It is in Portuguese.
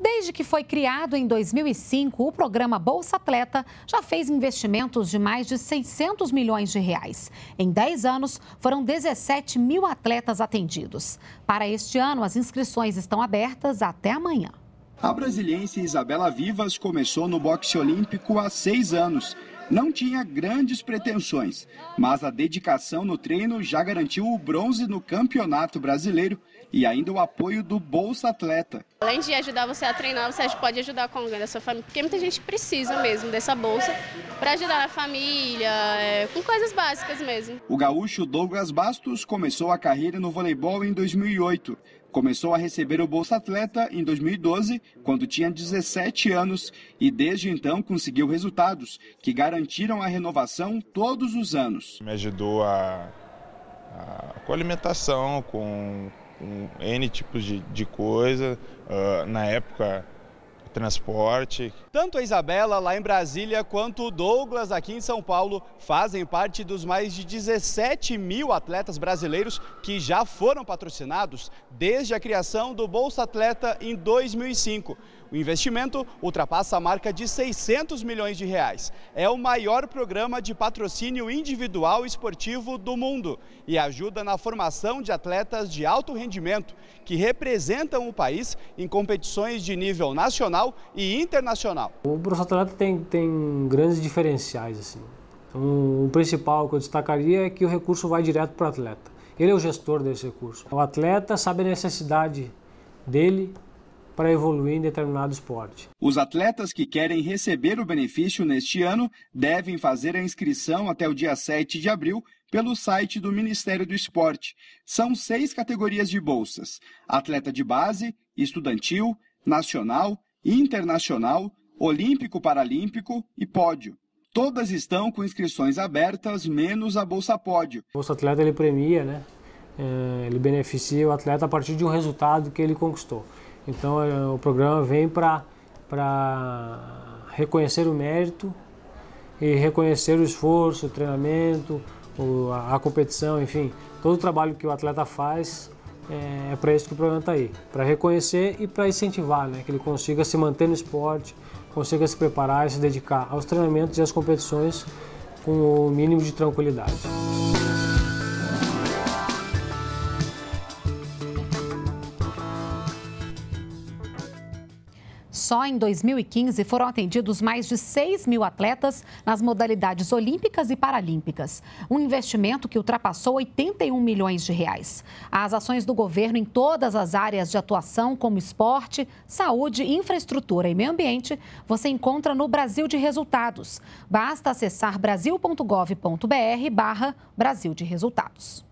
Desde que foi criado em 2005, o programa Bolsa Atleta já fez investimentos de mais de 600 milhões de reais. Em 10 anos, foram 17 mil atletas atendidos. Para este ano, as inscrições estão abertas até amanhã. A brasiliense Isabela Vivas começou no boxe olímpico há seis anos não tinha grandes pretensões, mas a dedicação no treino já garantiu o bronze no Campeonato Brasileiro e ainda o apoio do Bolsa Atleta. Além de ajudar você a treinar, você pode ajudar com a sua família, porque muita gente precisa mesmo dessa bolsa para ajudar a família, é, com coisas básicas mesmo. O gaúcho Douglas Bastos começou a carreira no voleibol em 2008. Começou a receber o Bolsa Atleta em 2012, quando tinha 17 anos, e desde então conseguiu resultados que garantiram a renovação todos os anos. Me ajudou a, a com alimentação, com, com N tipos de, de coisa. Uh, na época transporte. Tanto a Isabela lá em Brasília quanto o Douglas aqui em São Paulo fazem parte dos mais de 17 mil atletas brasileiros que já foram patrocinados desde a criação do Bolsa Atleta em 2005. O investimento ultrapassa a marca de 600 milhões de reais. É o maior programa de patrocínio individual esportivo do mundo e ajuda na formação de atletas de alto rendimento que representam o país em competições de nível nacional e internacional. O Professor atleta tem, tem grandes diferenciais. Assim. Um então, o principal que eu destacaria é que o recurso vai direto para o atleta. Ele é o gestor desse recurso. O atleta sabe a necessidade dele para evoluir em determinado esporte. Os atletas que querem receber o benefício neste ano devem fazer a inscrição até o dia 7 de abril pelo site do Ministério do Esporte. São seis categorias de bolsas: atleta de base, estudantil, nacional, internacional, olímpico-paralímpico e pódio. Todas estão com inscrições abertas, menos a Bolsa Pódio. O Bolsa Atleta ele premia, né? É, ele beneficia o atleta a partir de um resultado que ele conquistou. Então é, o programa vem para reconhecer o mérito e reconhecer o esforço, o treinamento, o, a, a, competição, enfim, todo o trabalho que o atleta faz é, é para isso que o programa está aí, para reconhecer e para incentivar, né, que ele consiga se manter no esporte, consiga se preparar e se dedicar aos treinamentos e às competições com o mínimo de tranquilidade. Só em 2015 foram atendidos mais de 6 mil atletas nas modalidades olímpicas e paralímpicas, um investimento que ultrapassou 81 milhões de reais. As ações do governo em todas as áreas de atuação, como esporte, saúde, infraestrutura e meio ambiente, você encontra no Brasil de Resultados. Basta acessar brasil.gov.br barra Brasil de Resultados.